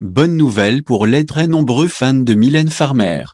Bonne nouvelle pour les très nombreux fans de Mylène Farmer.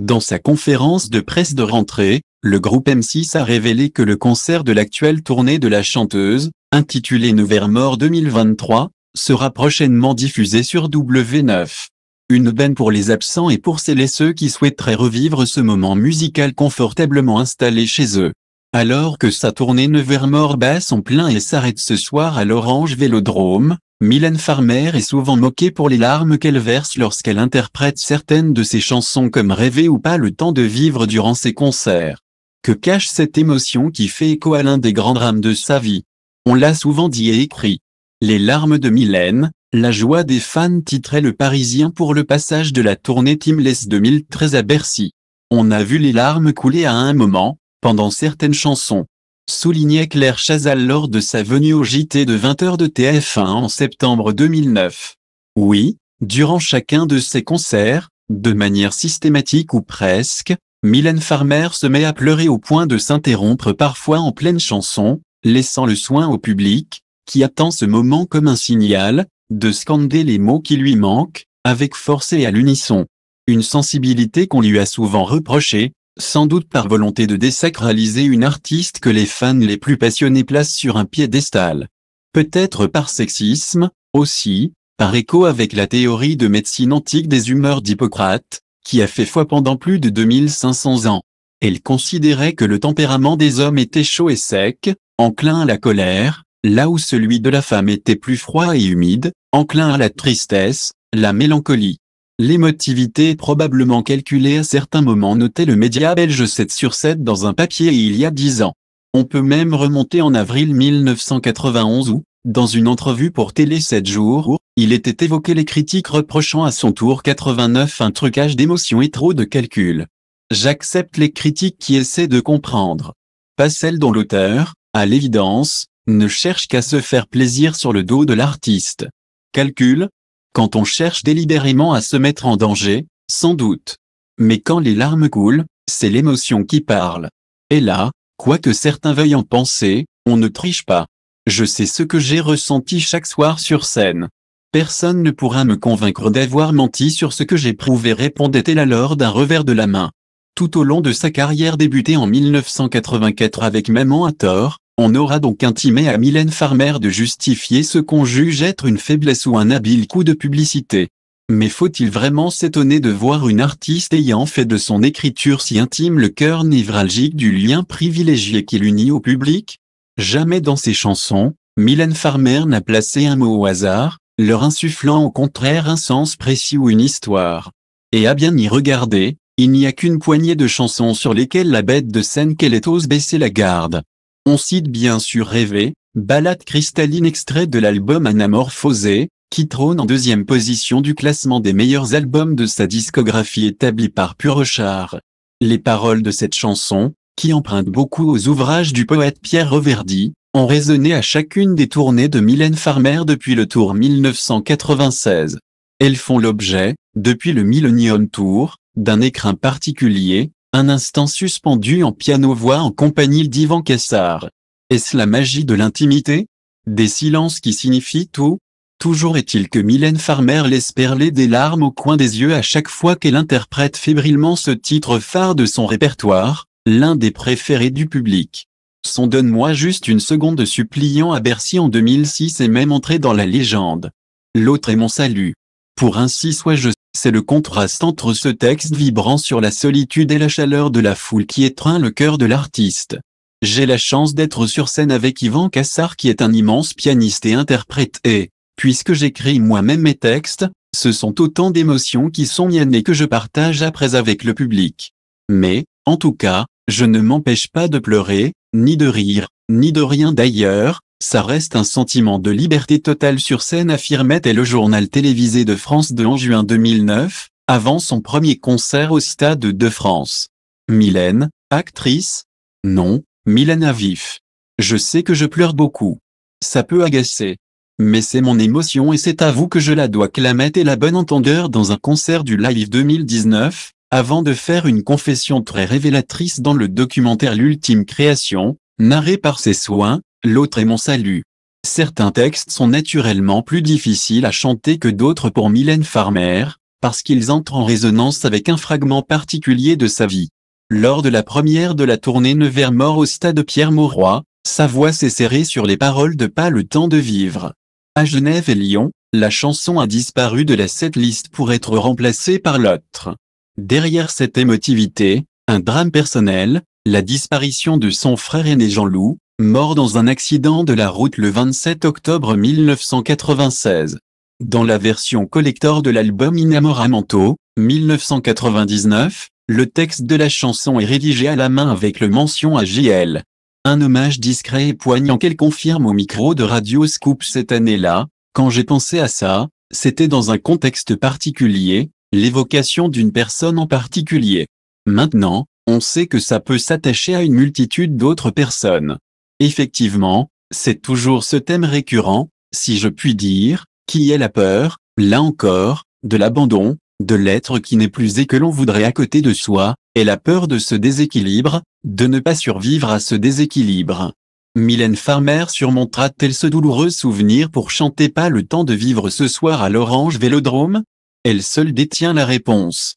Dans sa conférence de presse de rentrée, le groupe M6 a révélé que le concert de l'actuelle tournée de la chanteuse, intitulée Nevermore 2023, sera prochainement diffusé sur W9. Une benne pour les absents et pour celles et ceux qui souhaiteraient revivre ce moment musical confortablement installé chez eux. Alors que sa tournée Nevermore bat son plein et s'arrête ce soir à l'Orange Vélodrome, Mylène Farmer est souvent moquée pour les larmes qu'elle verse lorsqu'elle interprète certaines de ses chansons comme Rêver ou pas le temps de vivre durant ses concerts. Que cache cette émotion qui fait écho à l'un des grands drames de sa vie On l'a souvent dit et écrit. Les larmes de Mylène, la joie des fans titrait le Parisien pour le passage de la tournée Timeless 2013 à Bercy. On a vu les larmes couler à un moment, pendant certaines chansons soulignait Claire Chazal lors de sa venue au JT de 20h de TF1 en septembre 2009. Oui, durant chacun de ses concerts, de manière systématique ou presque, Mylène Farmer se met à pleurer au point de s'interrompre parfois en pleine chanson, laissant le soin au public, qui attend ce moment comme un signal, de scander les mots qui lui manquent, avec force et à l'unisson. Une sensibilité qu'on lui a souvent reprochée, sans doute par volonté de désacraliser une artiste que les fans les plus passionnés placent sur un piédestal. Peut-être par sexisme, aussi, par écho avec la théorie de médecine antique des humeurs d'Hippocrate, qui a fait foi pendant plus de 2500 ans. Elle considérait que le tempérament des hommes était chaud et sec, enclin à la colère, là où celui de la femme était plus froid et humide, enclin à la tristesse, la mélancolie. L'émotivité probablement calculée à certains moments notait le média belge 7 sur 7 dans un papier il y a 10 ans. On peut même remonter en avril 1991 où, dans une entrevue pour Télé 7 jours, où il était évoqué les critiques reprochant à son tour 89 un trucage d'émotion et trop de calcul. J'accepte les critiques qui essaient de comprendre. Pas celles dont l'auteur, à l'évidence, ne cherche qu'à se faire plaisir sur le dos de l'artiste. Calcul, quand on cherche délibérément à se mettre en danger, sans doute. Mais quand les larmes coulent, c'est l'émotion qui parle. Et là, quoi que certains veuillent en penser, on ne triche pas. Je sais ce que j'ai ressenti chaque soir sur scène. Personne ne pourra me convaincre d'avoir menti sur ce que j'ai prouvé. répondait-elle alors d'un revers de la main. Tout au long de sa carrière débutée en 1984 avec Maman à tort, on aura donc intimé à Mylène Farmer de justifier ce qu'on juge être une faiblesse ou un habile coup de publicité. Mais faut-il vraiment s'étonner de voir une artiste ayant fait de son écriture si intime le cœur névralgique du lien privilégié qui l'unit au public Jamais dans ses chansons, Mylène Farmer n'a placé un mot au hasard, leur insufflant au contraire un sens précis ou une histoire. Et à bien y regarder, il n'y a qu'une poignée de chansons sur lesquelles la bête de scène qu'elle est ose baisser la garde. On cite bien sûr Rêver, ballade cristalline extrait de l'album Anamorphosé, qui trône en deuxième position du classement des meilleurs albums de sa discographie établie par Purochard. Les paroles de cette chanson, qui empruntent beaucoup aux ouvrages du poète Pierre Reverdy, ont résonné à chacune des tournées de Mylène Farmer depuis le tour 1996. Elles font l'objet, depuis le Millennium Tour, d'un écrin particulier, un instant suspendu en piano-voix en compagnie d'Ivan Cassard. Est-ce la magie de l'intimité Des silences qui signifient tout Toujours est-il que Mylène Farmer laisse perler des larmes au coin des yeux à chaque fois qu'elle interprète fébrilement ce titre phare de son répertoire, l'un des préférés du public. Son Donne-moi juste une seconde suppliant à Bercy en 2006 est même entré dans la légende. L'autre est mon salut. Pour ainsi soit je, c'est le contraste entre ce texte vibrant sur la solitude et la chaleur de la foule qui étreint le cœur de l'artiste. J'ai la chance d'être sur scène avec Yvan Cassar qui est un immense pianiste et interprète et, puisque j'écris moi-même mes textes, ce sont autant d'émotions qui sont miennes et que je partage après avec le public. Mais, en tout cas, je ne m'empêche pas de pleurer, ni de rire, ni de rien d'ailleurs, ça reste un sentiment de liberté totale sur scène affirmait-elle le journal télévisé de France de en juin 2009, avant son premier concert au Stade de France. Mylène, actrice Non, Mylène vif. Je sais que je pleure beaucoup. Ça peut agacer. Mais c'est mon émotion et c'est à vous que je la dois clamette et la bonne entendeur dans un concert du Live 2019, avant de faire une confession très révélatrice dans le documentaire L'ultime création, narré par ses soins, l'autre est mon salut. Certains textes sont naturellement plus difficiles à chanter que d'autres pour Mylène Farmer, parce qu'ils entrent en résonance avec un fragment particulier de sa vie. Lors de la première de la tournée Mort au stade Pierre Mauroy, sa voix s'est serrée sur les paroles de Pas le temps de vivre. À Genève et Lyon, la chanson a disparu de la setlist pour être remplacée par l'autre. Derrière cette émotivité, un drame personnel, la disparition de son frère aîné Jean-Loup, mort dans un accident de la route le 27 octobre 1996. Dans la version collector de l'album Inamoramento, 1999, le texte de la chanson est rédigé à la main avec le mention à JL. Un hommage discret et poignant qu'elle confirme au micro de Radio Scoop cette année-là. Quand j'ai pensé à ça, c'était dans un contexte particulier, l'évocation d'une personne en particulier. Maintenant, on sait que ça peut s'attacher à une multitude d'autres personnes. Effectivement, c'est toujours ce thème récurrent, si je puis dire, qui est la peur, là encore, de l'abandon, de l'être qui n'est plus et que l'on voudrait à côté de soi, et la peur de ce déséquilibre, de ne pas survivre à ce déséquilibre. Mylène Farmer surmontera-t-elle ce douloureux souvenir pour chanter pas le temps de vivre ce soir à l'Orange Vélodrome Elle seule détient la réponse.